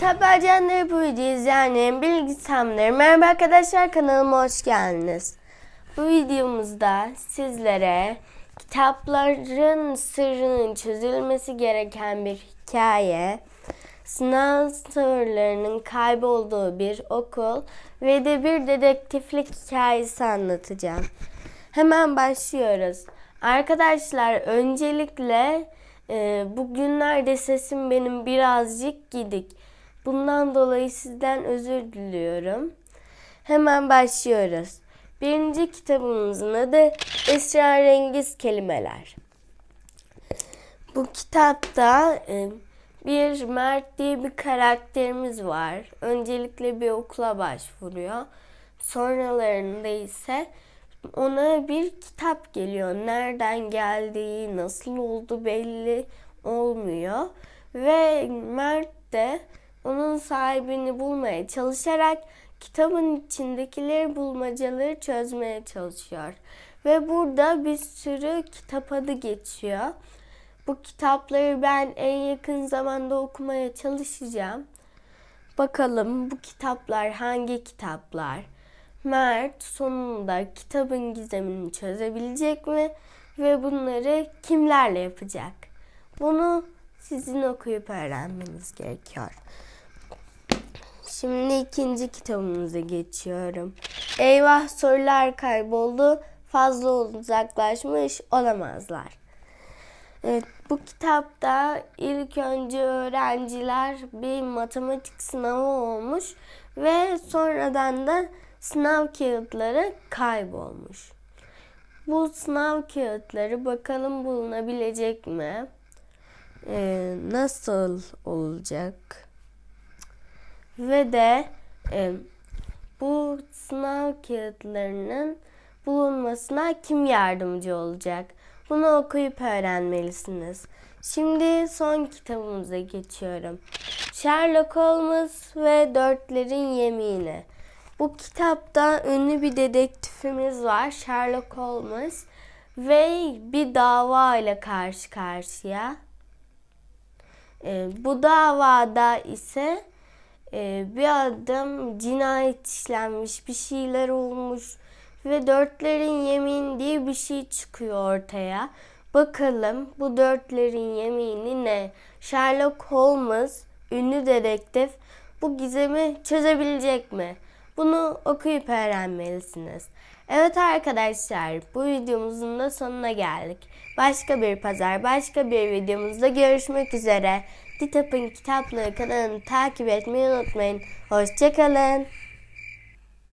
Kitap Belgeyenleri bu videoyu izleyenlerin bilgi sistemleri. Merhaba arkadaşlar kanalıma hoş geldiniz. Bu videomuzda sizlere kitapların sırrının çözülmesi gereken bir hikaye, sınav sorularının kaybolduğu bir okul ve de bir dedektiflik hikayesi anlatacağım. Hemen başlıyoruz. Arkadaşlar öncelikle e, bugünlerde sesim benim birazcık gidik. Bundan dolayı sizden özür diliyorum. Hemen başlıyoruz. Birinci kitabımızın adı Esrarengiz Kelimeler. Bu kitapta e, bir Mert diye bir karakterimiz var. Öncelikle bir okula başvuruyor. Sonralarında ise ona bir kitap geliyor. Nereden geldiği, nasıl oldu belli olmuyor. Ve Mert de kitabın sahibini bulmaya çalışarak kitabın içindekileri bulmacaları çözmeye çalışıyor. Ve burada bir sürü kitap adı geçiyor. Bu kitapları ben en yakın zamanda okumaya çalışacağım. Bakalım bu kitaplar hangi kitaplar? Mert sonunda kitabın gizemini çözebilecek mi? Ve bunları kimlerle yapacak? Bunu sizin okuyup öğrenmeniz gerekiyor. Şimdi ikinci kitabımıza geçiyorum. Eyvah sorular kayboldu. Fazla uzaklaşmış olamazlar. Evet, bu kitapta ilk önce öğrenciler bir matematik sınavı olmuş ve sonradan da sınav kağıtları kaybolmuş. Bu sınav kağıtları bakalım bulunabilecek mi? Ee, nasıl olacak? ve de e, bu sınav kağıtlarının bulunmasına kim yardımcı olacak? Bunu okuyup öğrenmelisiniz. Şimdi son kitabımıza geçiyorum. Sherlock Holmes ve Dörtlerin Yemini. Bu kitapta ünlü bir dedektifimiz var Sherlock Holmes ve bir dava ile karşı karşıya. E, bu davada ise ee, bir adam cinayet işlenmiş, bir şeyler olmuş ve dörtlerin yemin diye bir şey çıkıyor ortaya. Bakalım bu dörtlerin yemini ne? Sherlock Holmes, ünlü dedektif bu gizemi çözebilecek mi? Bunu okuyup öğrenmelisiniz. Evet arkadaşlar bu videomuzun da sonuna geldik. Başka bir pazar başka bir videomuzda görüşmek üzere. Kitap'ın kitaplığı kanalını takip etmeyi unutmayın. Hoşçakalın.